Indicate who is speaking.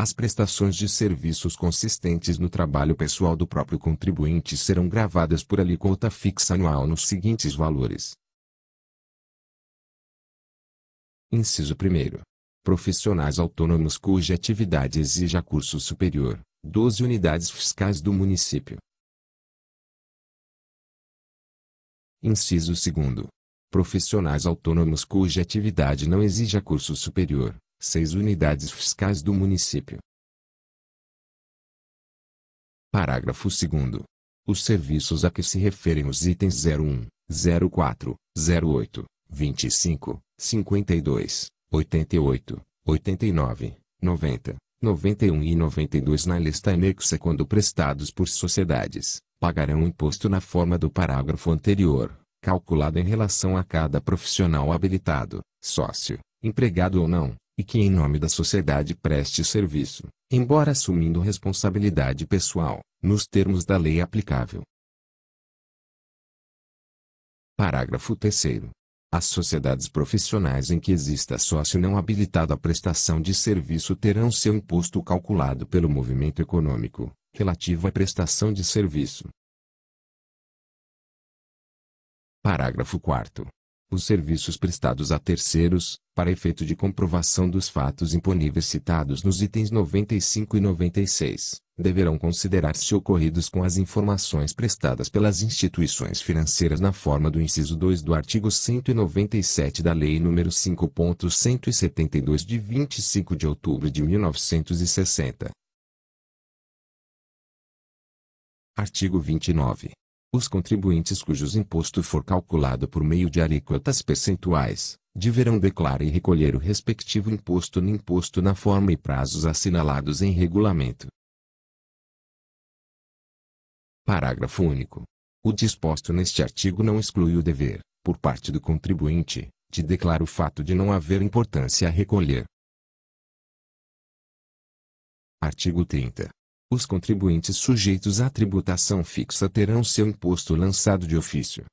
Speaker 1: As prestações de serviços consistentes no trabalho pessoal do próprio contribuinte serão gravadas por alíquota fixa anual nos seguintes valores. Inciso 1. Profissionais autônomos cuja atividade exija curso superior, 12 unidades fiscais do município. Inciso 2. Profissionais autônomos cuja atividade não exija curso superior, seis unidades fiscais do município. Parágrafo 2 Os serviços a que se referem os itens 01, 04, 08, 25, 52, 88, 89, 90, 91 e 92 na lista anexa quando prestados por sociedades, pagarão imposto na forma do parágrafo anterior, calculado em relação a cada profissional habilitado, sócio, empregado ou não, e que em nome da sociedade preste serviço, embora assumindo responsabilidade pessoal, nos termos da lei aplicável. Parágrafo 3 as sociedades profissionais em que exista sócio não habilitado à prestação de serviço terão seu imposto calculado pelo movimento econômico, relativo à prestação de serviço. Parágrafo 4 os serviços prestados a terceiros, para efeito de comprovação dos fatos imponíveis citados nos itens 95 e 96, deverão considerar-se ocorridos com as informações prestadas pelas instituições financeiras na forma do inciso 2 do artigo 197 da Lei nº 5.172 de 25 de outubro de 1960. Artigo 29. Os contribuintes cujos imposto for calculado por meio de alíquotas percentuais, deverão declarar e recolher o respectivo imposto no imposto na forma e prazos assinalados em regulamento. Parágrafo único. O disposto neste artigo não exclui o dever, por parte do contribuinte, de declarar o fato de não haver importância a recolher. Artigo 30 os contribuintes sujeitos à tributação fixa terão seu imposto lançado de ofício